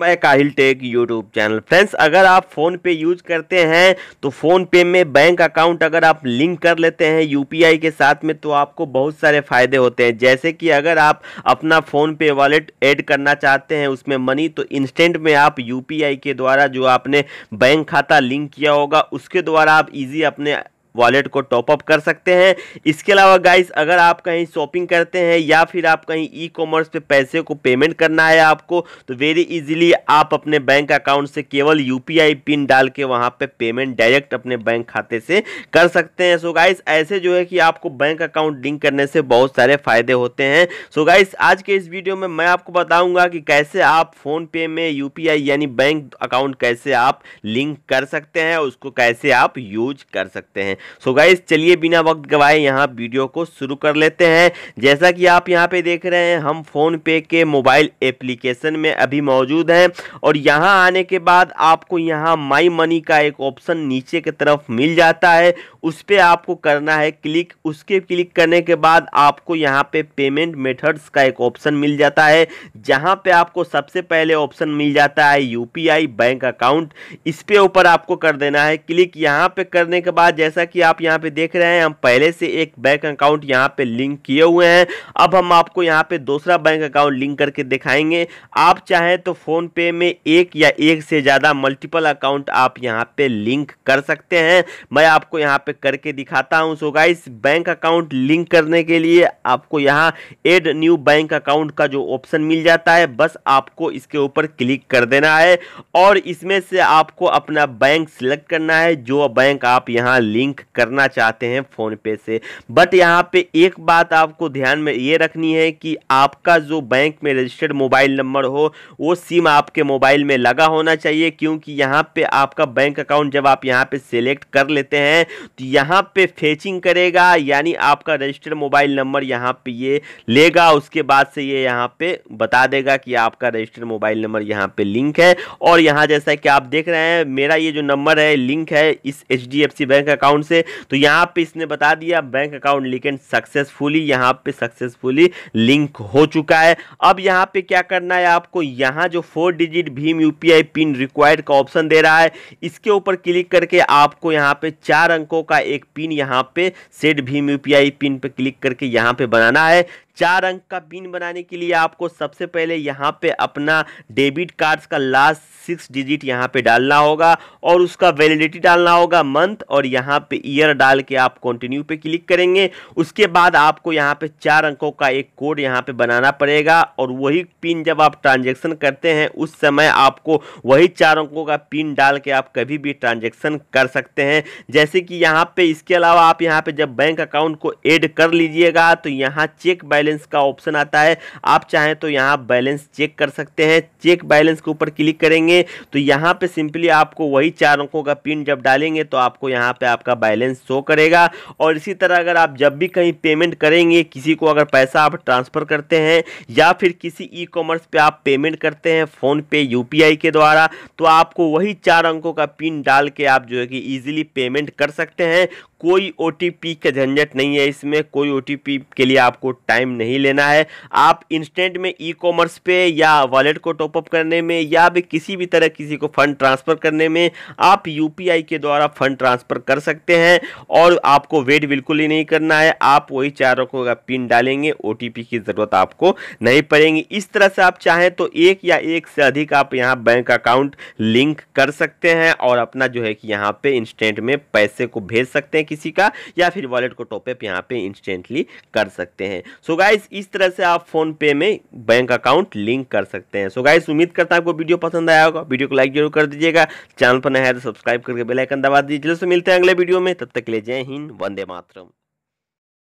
my काहिल take YouTube channel friends अगर आप फ़ोन पे यूज करते हैं तो फ़ोन पे में बैंक अकाउंट अगर आप लिंक कर लेते हैं यूपीआई के साथ में तो आपको बहुत सारे फ़ायदे होते हैं जैसे कि अगर आप अपना फ़ोन पे वॉलेट ऐड करना चाहते हैं उसमें मनी तो इंस्टेंट में आप यू के द्वारा जो आपने बैंक खाता लिंक किया होगा उसके द्वारा आप इजी अपने वॉलेट को टॉपअप कर सकते हैं इसके अलावा गाइस अगर आप कहीं शॉपिंग करते हैं या फिर आप कहीं ई कॉमर्स पे पैसे को पेमेंट करना है आपको तो वेरी इजीली आप अपने बैंक अकाउंट से केवल यूपीआई पिन डाल के वहाँ पे पेमेंट डायरेक्ट अपने बैंक खाते से कर सकते हैं सो so गाइस ऐसे जो है कि आपको बैंक अकाउंट लिंक करने से बहुत सारे फ़ायदे होते हैं सो so गाइस आज के इस वीडियो में मैं आपको बताऊँगा कि कैसे आप फ़ोनपे में यू यानी बैंक अकाउंट कैसे आप लिंक कर सकते हैं उसको कैसे आप यूज कर सकते हैं सो गाइज चलिए बिना वक्त गवाए यहाँ वीडियो को शुरू कर लेते हैं जैसा कि आप यहाँ पे देख रहे हैं हम फोन पे के मोबाइल एप्लीकेशन में अभी मौजूद हैं और यहाँ आने के बाद आपको यहाँ माई मनी का एक ऑप्शन नीचे की तरफ मिल जाता है उस पर आपको करना है क्लिक उसके क्लिक करने के बाद आपको यहाँ पे पेमेंट मेथड्स का एक ऑप्शन मिल जाता है जहाँ पे आपको सबसे पहले ऑप्शन मिल जाता है यूपीआई बैंक अकाउंट इस पे ऊपर आपको कर देना है क्लिक यहाँ पे करने के बाद जैसा कि आप यहाँ पे देख रहे हैं हम पहले से एक बैंक अकाउंट यहाँ पे लिंक किए हुए हैं अब हम आपको यहाँ पे दूसरा बैंक अकाउंट लिंक करके दिखाएंगे आप चाहें तो फोन पे में एक या एक से ज़्यादा मल्टीपल अकाउंट आप यहाँ पे लिंक कर सकते हैं मैं आपको यहाँ पे करके दिखाता हूँ सोगा इस बैंक अकाउंट लिंक करने के लिए आपको यहाँ एड न्यू बैंक अकाउंट का जो ऑप्शन मिल जाता है बस आपको इसके ऊपर क्लिक कर देना है और इसमें से आपको अपना बैंक सिलेक्ट करना है जो बैंक आप यहाँ लिंक लिंक करना चाहते हैं फोन पे से बट यहाँ पे एक बात आपको ध्यान में ये रखनी है कि आपका जो बैंक में रजिस्टर्ड मोबाइल नंबर हो वो सिम आपके मोबाइल में लगा होना चाहिए क्योंकि यहाँ पे आपका बैंक अकाउंट जब आप यहाँ पे सेलेक्ट कर लेते हैं तो यहाँ पे फेचिंग करेगा यानी आपका रजिस्टर्ड मोबाइल नंबर यहाँ पे ये लेगा उसके बाद से ये यहाँ पे बता देगा कि आपका रजिस्टर्ड मोबाइल नंबर यहाँ पे लिंक है और यहाँ जैसा कि आप देख रहे हैं मेरा ये जो नंबर है लिंक है इस एच बैंक अकाउंट से तो यहाँ पे इसने बता दिया बैंक अकाउंट लिंक सक्सेसफुली यहाँ पे सक्सेसफुली लिंक हो चुका है अब यहाँ पे क्या करना है आपको यहाँ जो फोर डिजिट भीम यू पिन रिक्वायर्ड का ऑप्शन दे रहा है इसके ऊपर क्लिक करके आपको यहाँ पे चार अंकों का एक पिन यहाँ पे सेट भीम यू पिन पर क्लिक करके यहाँ पे बनाना है चार अंक का पिन बनाने के लिए आपको सबसे पहले यहाँ पे अपना डेबिट कार्ड्स का लास्ट सिक्स डिजिट यहाँ पे डालना होगा और उसका वैलिडिटी डालना होगा मंथ और यहाँ पे ईयर डाल के आप कंटिन्यू पे क्लिक करेंगे उसके बाद आपको यहाँ पे चार अंकों का एक कोड यहाँ पे बनाना पड़ेगा और वही पिन जब आप ट्रांजेक्शन करते हैं उस समय आपको वही चार अंकों का पिन डाल के आप कभी भी ट्रांजेक्शन कर सकते हैं जैसे कि यहाँ पे इसके अलावा आप यहाँ पे जब बैंक अकाउंट को एड कर लीजिएगा तो यहाँ चेक बैलेंस बैलेंस का ऑप्शन आता है आप चाहें तो यहाँ बैलेंस चेक कर सकते हैं चेक बैलेंस के ऊपर क्लिक करेंगे तो यहाँ पे सिंपली आपको वही चार अंकों का पिन जब डालेंगे तो आपको यहाँ पे आपका बैलेंस शो करेगा और इसी तरह अगर आप जब भी कहीं पेमेंट करेंगे किसी को अगर पैसा आप ट्रांसफ़र करते हैं या फिर किसी ई कॉमर्स पे आप पेमेंट करते हैं फ़ोनपे यू पी के द्वारा तो आपको वही चार अंकों का पिन डाल के आप जो है कि ईजिली पेमेंट कर सकते हैं कोई ओ का झंझट नहीं है इसमें कोई ओ के लिए आपको टाइम नहीं लेना है आप इंस्टेंट में ई कॉमर्स पे या वॉलेट को टॉपअप करने में या भी किसी भी तरह किसी को फ़ंड ट्रांसफ़र करने में आप यू के द्वारा फ़ंड ट्रांसफ़र कर सकते हैं और आपको वेट बिल्कुल ही नहीं करना है आप वही चार रखों का पिन डालेंगे ओ की ज़रूरत आपको नहीं पड़ेगी इस तरह से आप चाहें तो एक या एक से अधिक आप यहाँ बैंक अकाउंट लिंक कर सकते हैं और अपना जो है कि यहाँ पे इंस्टेंट में पैसे को भेज सकते हैं किसी का या फिर वॉलेट को टॉपअप यहाँ पे इंस्टेंटली कर सकते हैं सो so इस तरह से आप फोन पे में बैंक अकाउंट लिंक कर सकते हैं सो so उम्मीद करता हूँ आपको वीडियो पसंद आया होगा वीडियो को लाइक जरूर कर दीजिएगा चैनल पर नया है तो सब्सक्राइब करके बेलाइकन दबा दीजिए जल्द से मिलते हैं अगले वीडियो में तब तक ले जय हिंद वंदे मातरम